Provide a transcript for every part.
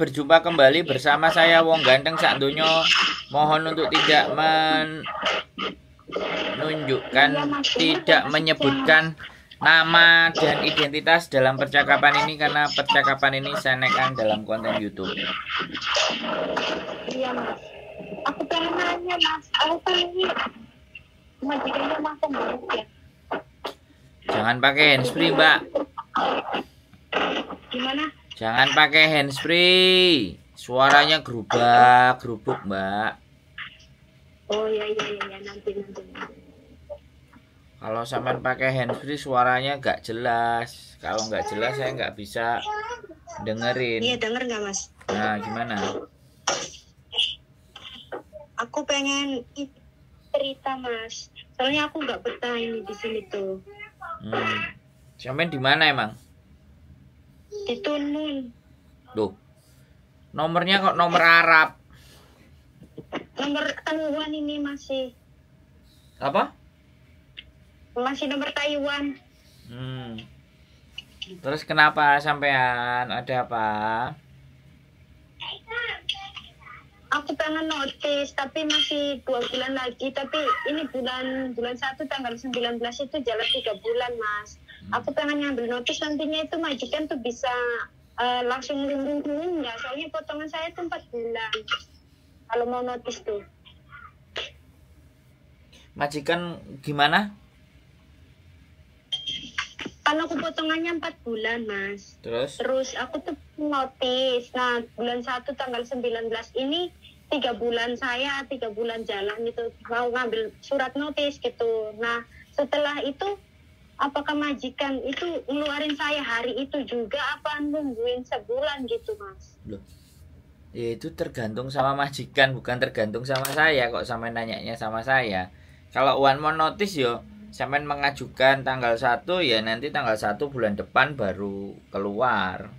berjumpa kembali bersama saya Wong Ganteng Sak Mohon untuk tidak menunjukkan, tidak menyebutkan nama dan identitas dalam percakapan ini karena percakapan ini saya naikkan dalam konten YouTube. Iya mas, aku pengen nanya mas, aku pengen majikannya mas ya. Jangan pakai handsfree mbak. Gimana? Jangan pakai handsfree. Suaranya gerubak, gerubuk, Mbak. Oh iya iya iya, iya. nanti nanti. Kalau sampean pakai handsfree suaranya nggak jelas. Kalau nggak jelas saya nggak bisa dengerin. Iya denger nggak mas? Nah gimana? Aku pengen cerita mas. Soalnya aku nggak betah ini di sini tuh. Hmm. Sampean di mana emang? Itu nun. Duh. Nomornya kok nomor Arab. Nomor Taiwan ini masih. Apa? Masih nomor Taiwan. Hmm. Terus kenapa sampean? Ada apa? Aku pengen notis tapi masih dua bulan lagi tapi ini bulan bulan satu tanggal 19 itu jalan tiga bulan mas Hmm. aku pengen ngambil notis nantinya itu majikan tuh bisa uh, langsung lindungi ya soalnya potongan saya tuh 4 bulan kalau mau notis tuh majikan gimana? Kalau aku potongannya empat bulan mas Terus? Terus aku tuh notis Nah bulan satu tanggal 19 ini tiga bulan saya tiga bulan jalan gitu mau ngambil surat notis gitu nah setelah itu apakah majikan itu ngeluarin saya hari itu juga apa nungguin sebulan gitu mas Loh. ya itu tergantung sama majikan bukan tergantung sama saya kok sama nanyanya sama saya kalau Wan mau notice yo Semen mengajukan tanggal 1 ya nanti tanggal 1 bulan depan baru keluar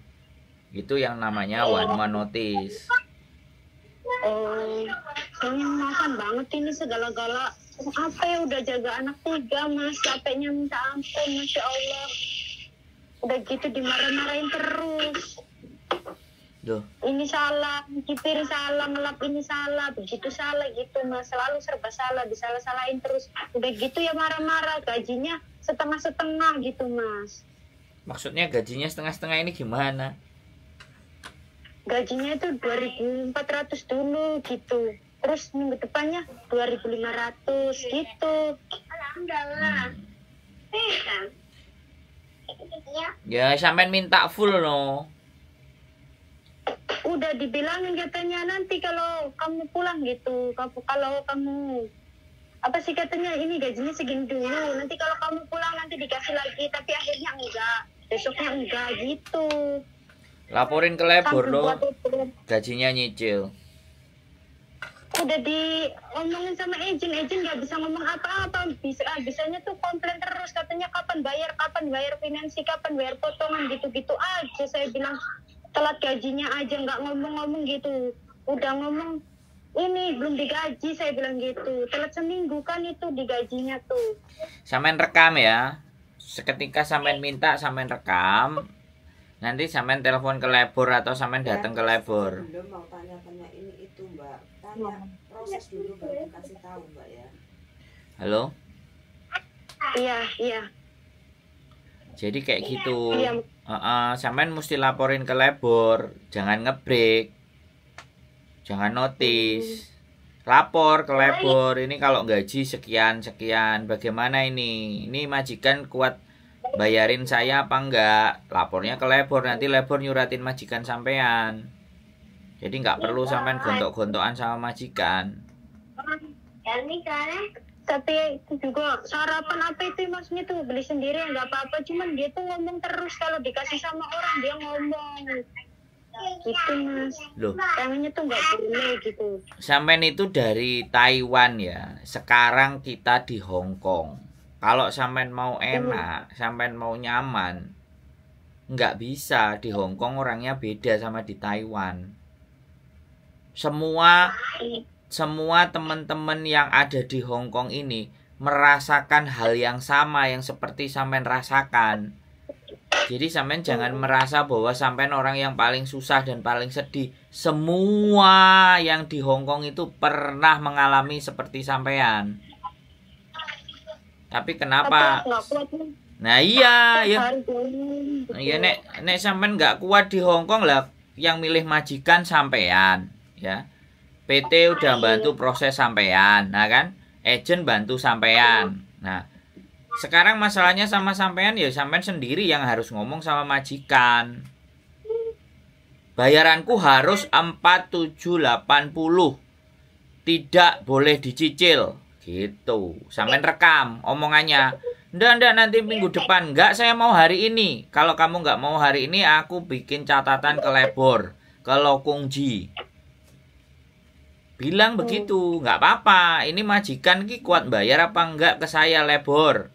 itu yang namanya Wan one man notice oh makan banget ini segala-gala apa ya udah jaga anak tiga mas capeknya minta ampun masya allah udah gitu dimarah-marahin terus Duh. ini salah kipir salah ngelap ini salah begitu salah gitu mas selalu serba salah disalah-salahin terus udah gitu ya marah-marah gajinya setengah-setengah gitu mas maksudnya gajinya setengah-setengah ini gimana gajinya itu 2400 dulu gitu terus minggu depannya 2500 iya. gitu hmm. eh, kan? iya. ya sampean minta full no udah dibilangin katanya nanti kalau kamu pulang gitu kamu kalau kamu apa sih katanya ini gajinya segini dulu nanti kalau kamu pulang nanti dikasih lagi tapi akhirnya enggak besoknya enggak gitu laporin ke labor lo gajinya nyicil udah diomongin sama agent agent gak bisa ngomong apa-apa bisa ah, bisanya tuh komplain terus katanya kapan bayar kapan bayar finansi kapan bayar potongan gitu-gitu aja saya bilang telat gajinya aja nggak ngomong-ngomong gitu udah ngomong ini belum digaji saya bilang gitu telat seminggu kan itu digajinya tuh sampean rekam ya seketika sampean minta sampean rekam Nanti sampean telepon ke labor atau sampean ya. datang ke labor. Iya. Ya. Halo? Iya, iya. Jadi kayak iya, gitu. ya. Uh, uh, sampean mesti laporin ke labor, jangan ngebreak. Jangan notice. Mm-hmm. Lapor ke nah, iya. labor, ini kalau gaji sekian sekian, bagaimana ini? Ini majikan kuat bayarin saya apa enggak lapornya ke labor nanti labor nyuratin majikan sampean jadi nggak perlu sampean gontok-gontokan sama majikan ya, kan, eh. tapi itu juga sarapan apa itu maksudnya tuh beli sendiri nggak apa-apa cuman dia tuh ngomong terus kalau dikasih sama orang dia ngomong gitu mas loh tuh nggak boleh gitu sampean itu dari Taiwan ya sekarang kita di Hong Kong kalau sampean mau enak sampean mau nyaman nggak bisa di Hong Kong orangnya beda sama di Taiwan semua semua teman-teman yang ada di Hong Kong ini merasakan hal yang sama yang seperti sampean rasakan jadi sampean jangan hmm. merasa bahwa sampean orang yang paling susah dan paling sedih semua yang di Hong Kong itu pernah mengalami seperti sampean tapi kenapa? Nah iya, iya. Iya nek nek sampean nggak kuat di Hongkong lah, yang milih majikan sampean, ya. PT udah bantu proses sampean, nah kan? Agent bantu sampean. Nah, sekarang masalahnya sama sampean ya sampean sendiri yang harus ngomong sama majikan. Bayaranku harus 4780. Tidak boleh dicicil. Gitu. Sampean rekam omongannya. Ndak, ndak nanti minggu depan. Enggak, saya mau hari ini. Kalau kamu enggak mau hari ini, aku bikin catatan ke Lebor, ke Lokungji. Bilang begitu, enggak apa-apa. Ini majikan ki kuat bayar apa enggak ke saya Lebor.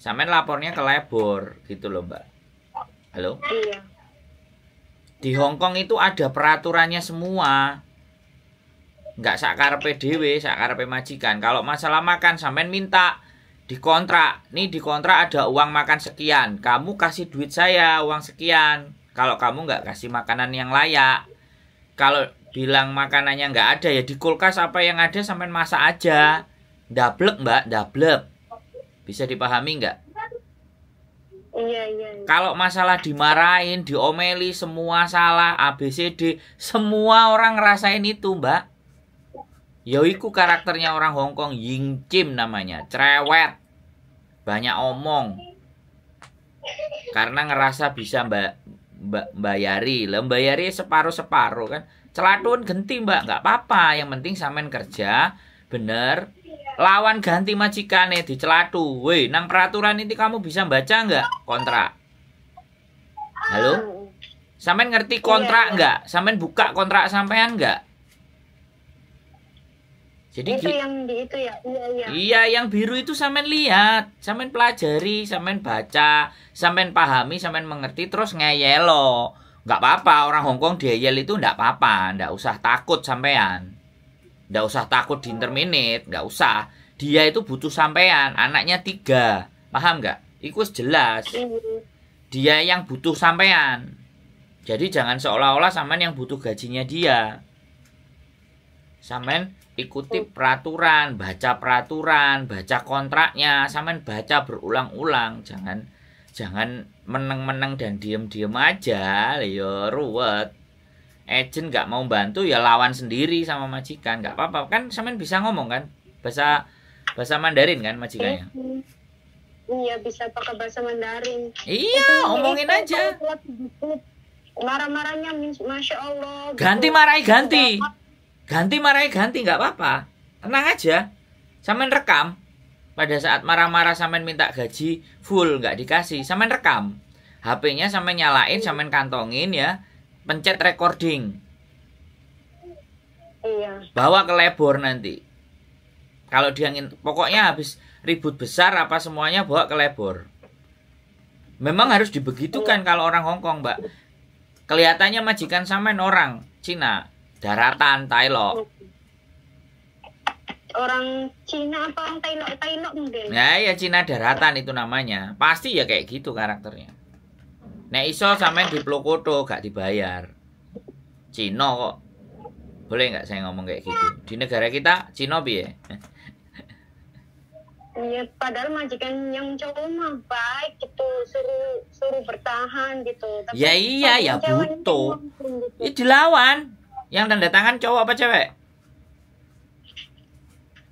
Sampean lapornya ke Lebor, gitu loh, Mbak. Halo? Iya. Di Hong Kong itu ada peraturannya semua nggak sakarepe dhewe, sakarepe majikan. Kalau masalah makan sampean minta di kontrak. Nih di kontrak ada uang makan sekian. Kamu kasih duit saya uang sekian. Kalau kamu nggak kasih makanan yang layak. Kalau bilang makanannya nggak ada ya di kulkas apa yang ada sampean masak aja. Dablek mbak, dablek. Bisa dipahami nggak? Iya, iya, iya. Kalau masalah dimarahin, diomeli, semua salah, ABCD, semua orang ngerasain itu, Mbak. Yoiku karakternya orang Hong Kong Ying Chim namanya, cerewet, banyak omong. Karena ngerasa bisa mbak mbak bayari, lah bayari separuh separuh kan. Celatun genti mbak, nggak apa-apa. Yang penting samen kerja, bener. Lawan ganti majikane di celatu. Woi, nang peraturan ini kamu bisa baca nggak kontrak? Halo? Samen ngerti kontrak iya. nggak? Samen buka kontrak sampean nggak? jadi itu yang di itu ya iya iya iya yang biru itu samen lihat samen pelajari samen baca samen pahami samen mengerti terus ngeyel lo nggak apa-apa orang Hongkong dia yel itu nggak apa-apa nggak usah takut sampean nggak usah takut di interminit nggak usah dia itu butuh sampean anaknya tiga paham nggak itu jelas iya. dia yang butuh sampean jadi jangan seolah-olah sampean yang butuh gajinya dia Samen ikuti peraturan, baca peraturan, baca kontraknya, samen baca berulang-ulang, jangan jangan meneng-meneng dan diem-diem aja, yo ya, ruwet. Agent nggak mau bantu ya lawan sendiri sama majikan, nggak apa-apa kan samen bisa ngomong kan bahasa bahasa Mandarin kan majikannya. Mhm. Iya bisa pakai bahasa Mandarin. Iya, omongin aja. Marah-marahnya, masya Allah. Gitu. Ganti marahi ganti ganti marahnya ganti nggak apa-apa tenang aja sampean rekam pada saat marah-marah sampean minta gaji full nggak dikasih sampean rekam HP-nya sampean nyalain sampean kantongin ya pencet recording iya bawa ke labor nanti kalau dia ingin pokoknya habis ribut besar apa semuanya bawa ke labor memang harus dibegitukan iya. kalau orang Hongkong mbak kelihatannya majikan sampean orang Cina daratan tailo orang Cina apa orang tailo tailo mungkin ya ya Cina daratan itu namanya pasti ya kayak gitu karakternya Nek iso sampean Plokoto gak dibayar cino kok boleh nggak saya ngomong kayak gitu di negara kita cino piye Ya, padahal majikan yang cowok mah baik gitu suruh suruh bertahan gitu tapi ya iya ya butuh itu lawan dilawan yang tanda tangan cowok apa cewek?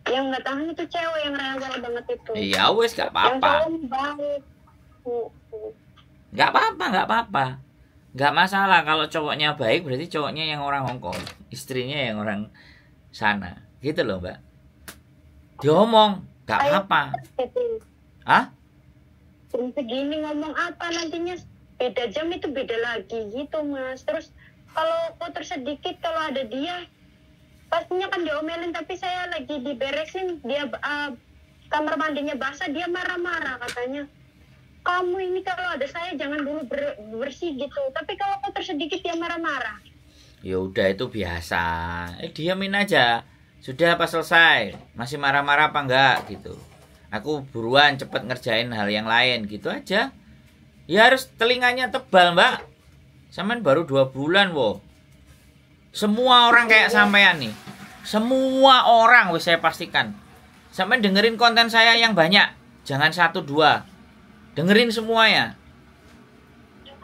Yang tanda tangan itu cewek yang rewel banget itu. Iya wes gak apa-apa. Gitu. Gak apa-apa, gak apa-apa. Gak masalah kalau cowoknya baik berarti cowoknya yang orang Hongkong, istrinya yang orang sana. Gitu loh, Mbak. Diomong, gak apa-apa. Hah? segini ngomong apa nantinya beda jam itu beda lagi gitu, Mas. Terus kalau kotor sedikit kalau ada dia pastinya kan diomelin tapi saya lagi diberesin dia uh, kamar mandinya basah dia marah-marah katanya kamu ini kalau ada saya jangan dulu ber bersih gitu tapi kalau kotor tersedikit, dia marah-marah ya udah itu biasa eh diamin aja sudah apa selesai masih marah-marah apa enggak gitu aku buruan cepet ngerjain hal yang lain gitu aja ya harus telinganya tebal mbak Sampean baru dua bulan wo. Semua orang kayak iya. sampean nih. Semua orang wis saya pastikan. Sampean dengerin konten saya yang banyak. Jangan satu dua. Dengerin semuanya.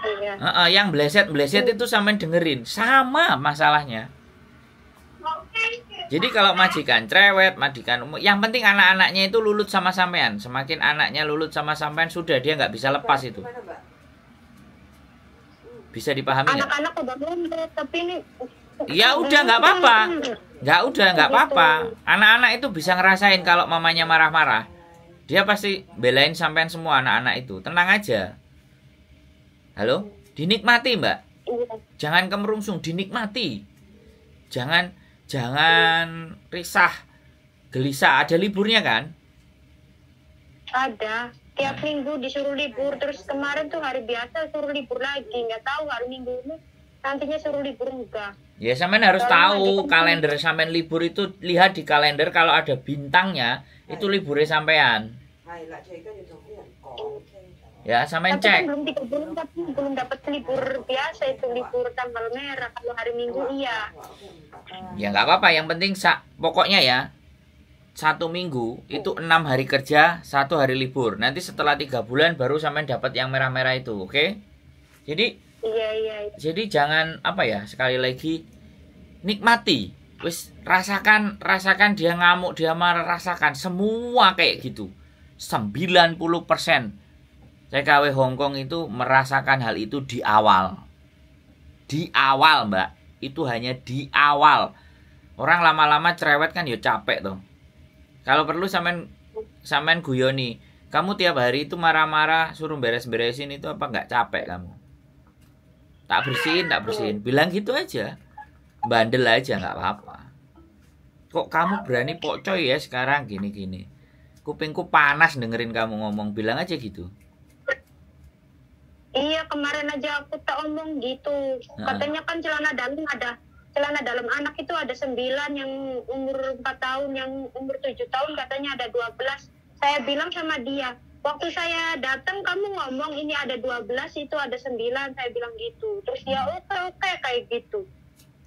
Iya. Uh, uh, yang bleset bleset iya. itu sampean dengerin. Sama masalahnya. Jadi kalau majikan cerewet, majikan umum, yang penting anak-anaknya itu lulut sama sampean. Semakin anaknya lulut sama sampean, sudah dia nggak bisa lepas iya, itu. Bisa dipahami Anak-anak udah blender, tapi ini Ya udah nggak apa-apa. Nggak ya udah nggak gitu. apa-apa. Anak-anak itu bisa ngerasain kalau mamanya marah-marah. Dia pasti belain sampean semua anak-anak itu. Tenang aja. Halo? Dinikmati, Mbak. Iya. Jangan kemerungsung, dinikmati. Jangan jangan risah, gelisah. Ada liburnya kan? Ada tiap minggu disuruh libur terus kemarin tuh hari biasa suruh libur lagi nggak tahu hari minggu ini nantinya suruh libur juga ya sampean harus tahu kalender sampean libur itu lihat di kalender kalau ada bintangnya itu liburnya sampean kan kan? ya sampean kan cek kan belum tiga bulan tapi belum dapat libur biasa itu libur tanggal merah kalau hari minggu iya ya nggak apa-apa yang penting sa pokoknya ya satu minggu oh. itu enam hari kerja satu hari libur nanti setelah tiga bulan baru sampe dapat yang merah-merah itu oke okay? jadi iya, iya, iya, jadi jangan apa ya sekali lagi nikmati wis rasakan rasakan dia ngamuk dia marah rasakan semua kayak gitu 90% TKW Hongkong itu merasakan hal itu di awal di awal mbak itu hanya di awal orang lama-lama cerewet kan ya capek tuh kalau perlu samain samain guyoni. Kamu tiap hari itu marah-marah suruh beres-beresin itu apa nggak capek kamu? Tak bersihin, tak bersihin. Bilang gitu aja. Bandel aja nggak apa-apa. Kok kamu berani pocoy ya sekarang gini-gini? Kupingku panas dengerin kamu ngomong. Bilang aja gitu. Iya kemarin aja aku tak omong gitu. Katanya kan celana dalam ada celana dalam anak itu ada 9 yang umur 4 tahun, yang umur 7 tahun katanya ada 12. Saya bilang sama dia, waktu saya datang kamu ngomong ini ada 12, itu ada 9, saya bilang gitu. Terus dia oh, oke okay, oke okay, kayak gitu.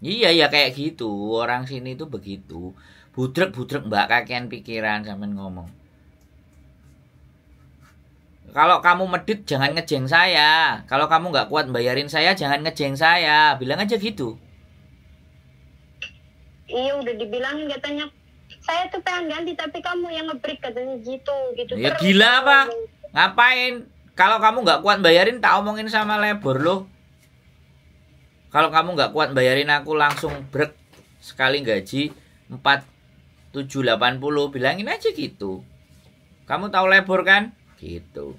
Iya ya kayak gitu, orang sini itu begitu. Budrek-budrek mbak kakek pikiran sampean ngomong. Kalau kamu medit jangan ngejeng saya. Kalau kamu nggak kuat bayarin saya jangan ngejeng saya. Bilang aja gitu iya udah dibilangin katanya saya tuh pengen ganti tapi kamu yang ngebrik katanya gitu gitu ya Terus gila apa ngapain kalau kamu nggak kuat bayarin tak omongin sama labor lo kalau kamu nggak kuat bayarin aku langsung brek sekali gaji 4780 bilangin aja gitu kamu tahu labor kan gitu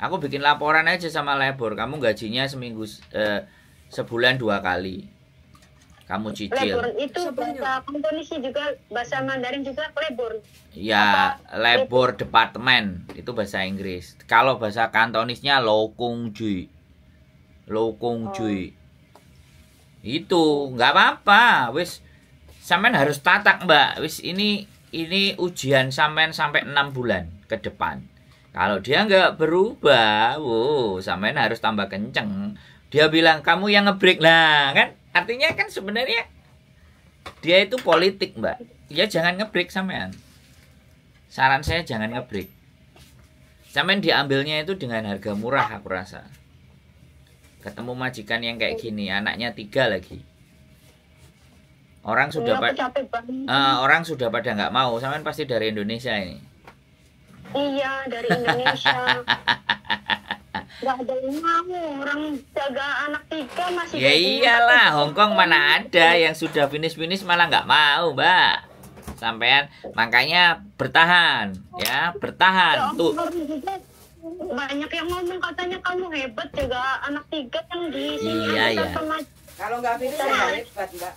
aku bikin laporan aja sama labor kamu gajinya seminggu eh, sebulan dua kali kamu cicil. Lebur itu bahasa Indonesia juga bahasa Mandarin juga lebur. Ya, lebur departemen itu bahasa Inggris. Kalau bahasa Kantonisnya lokung jui. Lokung jui. Oh. Itu nggak apa-apa, wis sampean harus tatak, Mbak. Wis ini ini ujian sampean sampai enam bulan ke depan. Kalau dia nggak berubah, wow, sampean harus tambah kenceng. Dia bilang kamu yang ngebreak lah, kan? Artinya kan sebenarnya dia itu politik, Mbak. Ya jangan ngebreak sampean. Saran saya jangan ngebreak. Sampean diambilnya itu dengan harga murah aku rasa. Ketemu majikan yang kayak gini, anaknya tiga lagi. Orang sudah, ya, pada, uh, orang sudah pada nggak mau, sampean pasti dari Indonesia ini. Iya, dari Indonesia. Gak ada yang mau orang jaga anak tiga masih. Ya iyalah, Hongkong mana ada yang sudah finish finish malah nggak mau, Mbak. Sampean makanya bertahan, ya bertahan ya, tuh. Banyak yang ngomong katanya kamu hebat jaga anak tiga yang di iya, sini. Iya iya. Kalau nggak finish nggak hebat, Mbak.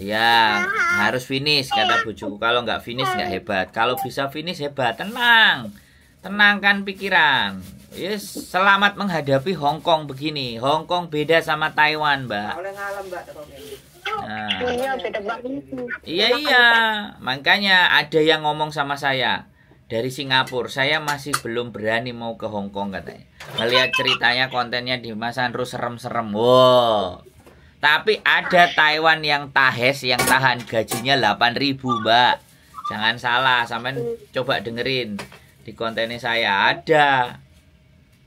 Iya, harus finish kata bujuku. Kalau nggak finish nggak hebat. Kalau bisa finish hebat, tenang, tenangkan pikiran. Yes, selamat menghadapi Hong Kong begini. Hong Kong beda sama Taiwan, Mbak. Nah. Iya, iya, iya. Makanya ada yang ngomong sama saya dari Singapura. Saya masih belum berani mau ke Hong Kong katanya. Melihat ceritanya kontennya di Mas Andrew serem-serem. Wow. Tapi ada Taiwan yang tahes yang tahan gajinya 8000, Mbak. Jangan salah, sampean coba dengerin di kontennya saya ada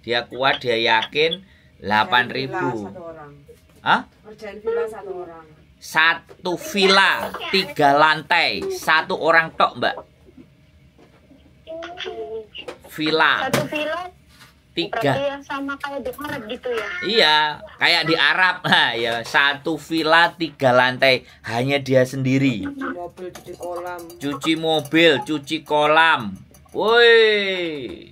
dia kuat dia yakin 8000 Hah? Kerjain villa satu orang. Satu villa tiga lantai satu orang tok mbak. Villa. Satu villa tiga. Yang sama kayak di Arab gitu ya? Iya, kayak di Arab. Nah, ya satu villa tiga lantai hanya dia sendiri. Cuci mobil, cuci kolam. Cuci mobil, cuci kolam. Woi.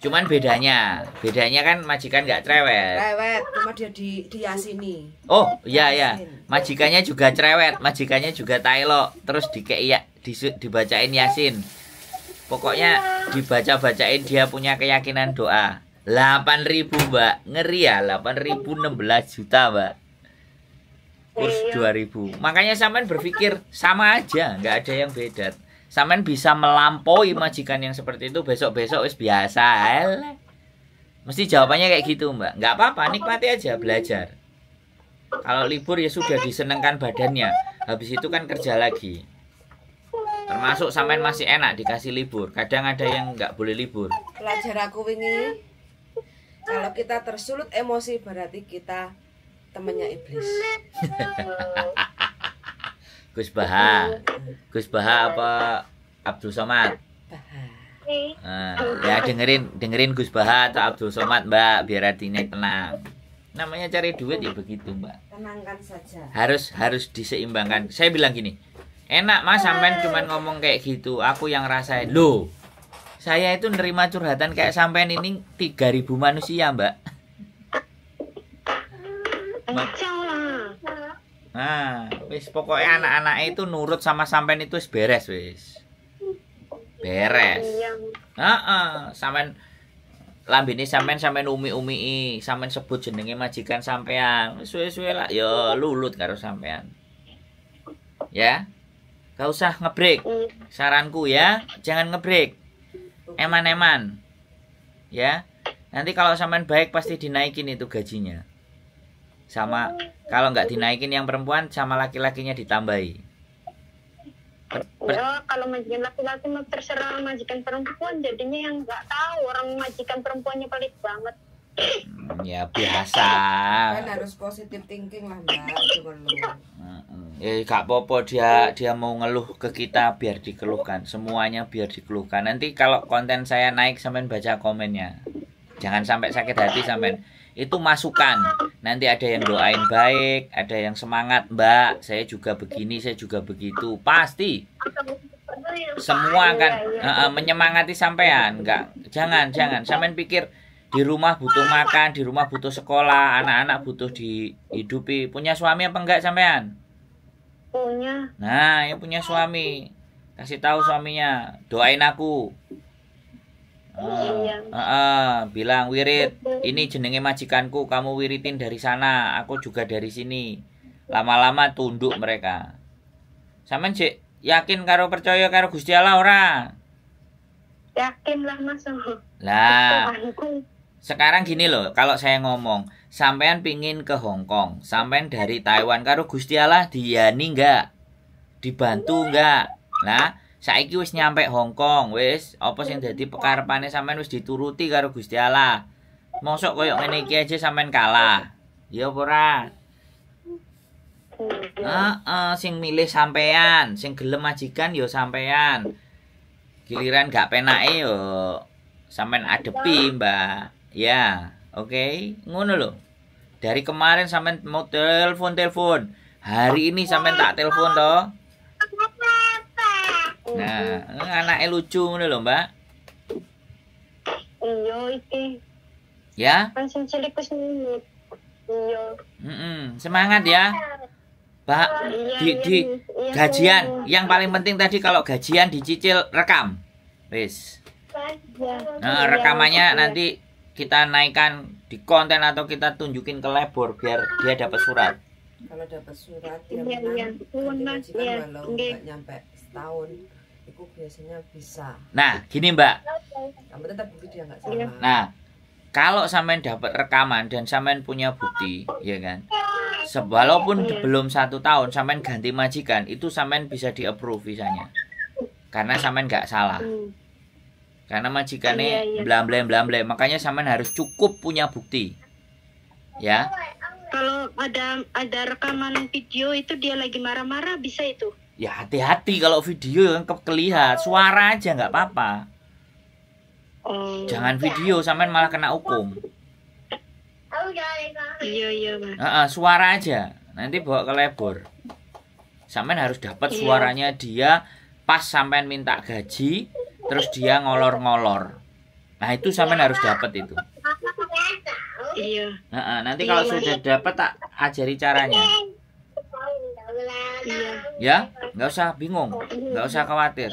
Cuman bedanya, bedanya kan majikan nggak cerewet. Cerewet, cuma dia di diasini. Oh, iya iya. Majikannya juga cerewet, majikannya juga tailo, terus dikei ya, di, dibacain Yasin. Pokoknya dibaca-bacain dia punya keyakinan doa. 8000, Mbak. Ngeri ya, 8016 juta, Mbak. Kurs 2000. Iya. Makanya sampean berpikir sama aja, nggak ada yang beda. Samen bisa melampaui majikan yang seperti itu besok-besok wis biasa. Alah. Mesti jawabannya kayak gitu, Mbak. Enggak apa-apa, nikmati aja belajar. Kalau libur ya sudah disenangkan badannya. Habis itu kan kerja lagi. Termasuk sampean masih enak dikasih libur. Kadang ada yang nggak boleh libur. Pelajar aku ini kalau kita tersulut emosi berarti kita temannya iblis. Gus Baha. Gus Baha apa Abdul Somad? Nah, ya dengerin dengerin Gus Baha atau Abdul Somad Mbak biar hatinya tenang. Namanya cari duit ya begitu Mbak. Tenangkan saja. Harus harus diseimbangkan. Saya bilang gini, enak mas sampean ah. cuman ngomong kayak gitu. Aku yang rasain lo. Saya itu nerima curhatan kayak sampean ini 3000 manusia Mbak. Mbak Nah, wis pokoknya anak-anak itu nurut sama sampean itu beres wis. Beres. Heeh, nah, uh, sampean lambene sampean sampean umi-umi sampean sebut jenenge majikan sampean. Suwe-suwe lah yo ya, lulut karo sampean. Ya. Gak usah ngebreak. Saranku ya, jangan ngebreak. Eman-eman. Ya. Nanti kalau sampean baik pasti dinaikin itu gajinya sama kalau nggak dinaikin yang perempuan sama laki-lakinya ditambahi per ya kalau majikan laki-laki terserah majikan perempuan jadinya yang nggak tahu orang majikan perempuannya pelit banget hmm, ya biasa kan harus positif thinking lah mbak itu eh kak popo dia dia mau ngeluh ke kita biar dikeluhkan semuanya biar dikeluhkan nanti kalau konten saya naik sampean baca komennya jangan sampai sakit hati sampean itu masukan nanti ada yang doain baik ada yang semangat mbak saya juga begini saya juga begitu pasti semua akan uh, uh, menyemangati sampean enggak jangan jangan sampean pikir di rumah butuh makan di rumah butuh sekolah anak-anak butuh dihidupi punya suami apa enggak sampean punya nah yang punya suami kasih tahu suaminya doain aku Uh, uh, bilang wirid, ini jenenge majikanku, kamu wiritin dari sana, aku juga dari sini. Lama-lama tunduk mereka. sama cek yakin karo percaya karo Gusti Allah ora? Yakin lah Mas. Lah. Sekarang gini loh, kalau saya ngomong, sampean pingin ke Hong Kong, sampean dari Taiwan karo Gusti Allah diani nggak Dibantu iya. nggak Nah, saiki wis nyampe Hong Kong wis apa sing dadi pekarepane sampean wis dituruti karo Gusti Allah mosok koyo ngene iki aja sampean kalah ya apa ora iya. Heeh, uh, sing milih sampean, sing gelem majikan yo ya sampean. Giliran gak penake yo sampean adepi, iya. Mbak. Ya, oke, okay? ngono lho. Dari kemarin sampean mau telepon-telepon. Hari ini sampean tak telepon toh. Nah, iya. eh, anaknya lucu ngono lho, Mbak. Iya iki. Ya. Langsung cilik wis Iya. Mm -mm. semangat ya. Pak, iya, iya, di, di gajian yang paling penting tadi kalau gajian dicicil rekam. Wis. Nah, rekamannya nanti kita naikkan di konten atau kita tunjukin ke labor biar dia dapat surat. Kalau dapat surat ya. dia iya. Iya, iya. walau nggak nyampe setahun aku biasanya bisa. Nah, gini Mbak. Iya. Nah, kalau sampean dapat rekaman dan sampean punya bukti, ya kan? Walaupun iya. belum satu tahun, sampean ganti majikan, itu sampean bisa di approve visanya. Karena sampean nggak salah. Hmm. Karena majikannya iya, blam iya. blam blam blam, makanya sampean harus cukup punya bukti. Ya. Kalau ada ada rekaman video itu dia lagi marah-marah bisa itu? ya hati-hati kalau video yang kelihat suara aja nggak apa-apa jangan video sampean malah kena hukum iya, iya suara aja nanti bawa ke lebor sampean harus dapat iya. suaranya dia pas sampean minta gaji terus dia ngolor-ngolor nah itu sampean harus dapat itu iya nanti kalau iya, sudah dapat tak ajari caranya Iya. ya nggak usah bingung nggak usah khawatir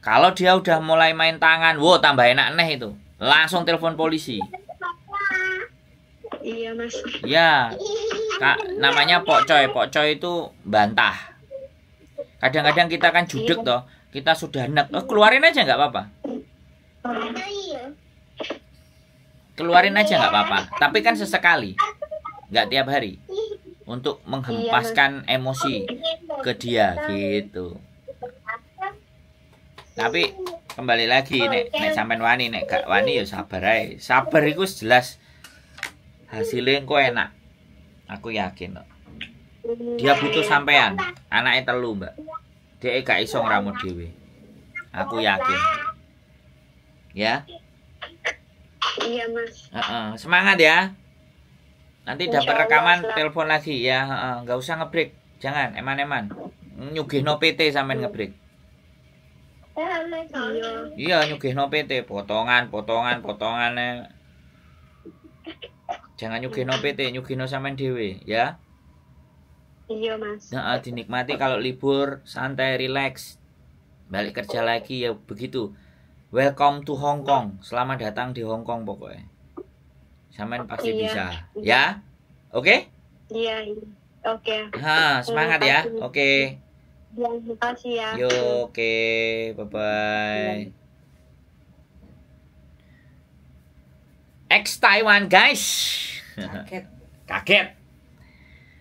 kalau dia udah mulai main tangan wow tambah enak neh itu langsung telepon polisi iya mas ya kak namanya pok coy, pok coy itu bantah kadang-kadang kita kan judek toh kita sudah nek, oh, keluarin aja nggak apa-apa keluarin aja nggak apa-apa tapi kan sesekali nggak tiap hari untuk iya, menghempaskan iya, emosi ke dia gitu. Tapi kembali lagi nek nek sampean wani nek gak wani ya sabar ae. Sabar iku jelas hasilnya engko enak. Aku yakin kok. Dia butuh sampean, anaknya telu, Mbak. Dia gak iso ngramu dhewe. Aku yakin. Ya. Iya, Mas. Uh -uh. Semangat ya. Nanti iya, dapat iya, rekaman Allah. Iya. telepon lagi ya. Nggak usah ngebreak. Jangan eman-eman. Nyugihno PT sampai ngebreak. Ya, iya nyugihno PT potongan potongan potongan ya. Jangan nyugihno PT, nyugihno sampean dhewe ya. Iya, Mas. Nah, dinikmati kalau libur, santai, relax. Balik kerja lagi ya begitu. Welcome to Hong Kong. Selamat datang di Hong Kong pokoknya. Samain pasti iya. bisa, iya. ya? Oke? Okay? Iya, iya. Oke. Okay. Ha, semangat ya. Oke. Okay. Ya, terima ya. Yo, oke. Okay. Bye bye. Ya. Ex Taiwan, guys. Kaget. kaget.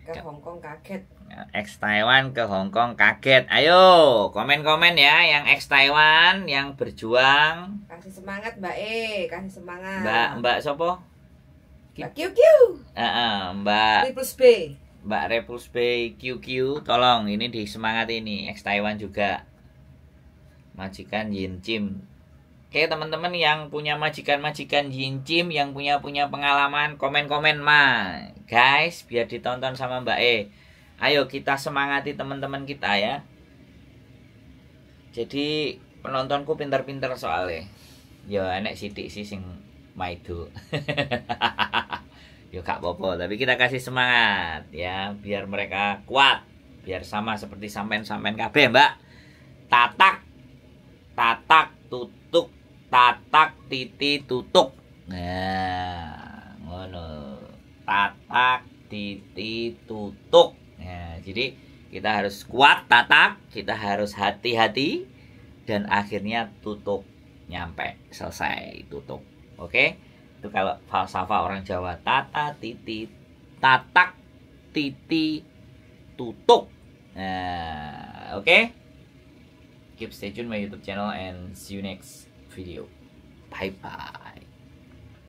Ke Kong kaget. Ya, ex Taiwan ke Hong Kong kaget. Ayo, komen-komen ya yang ex Taiwan yang berjuang. Kasih semangat, Mbak E, kasih semangat. Mbak Mbak Sopo? Nah, Mbak QQ. Uh, uh, Mbak Repulse B. Mbak Repulse B QQ tolong ini di semangat ini ex Taiwan juga. Majikan Yin Chim. Oke teman-teman yang punya majikan-majikan Yin Chim yang punya punya pengalaman komen-komen ma guys biar ditonton sama Mbak E. Ayo kita semangati teman-teman kita ya. Jadi penontonku pinter-pinter soalnya. Ya enek sidik sih sing maido. ya Kak apa tapi kita kasih semangat ya biar mereka kuat biar sama seperti sampean-sampean KB mbak tatak tatak tutuk tatak titi tutuk nah ngono tatak titi tutuk nah jadi kita harus kuat tatak kita harus hati-hati dan akhirnya tutup nyampe selesai tutup oke okay? itu kalau falsafah orang Jawa tata titi tatak titi tutup nah, oke okay? keep stay tune my YouTube channel and see you next video bye bye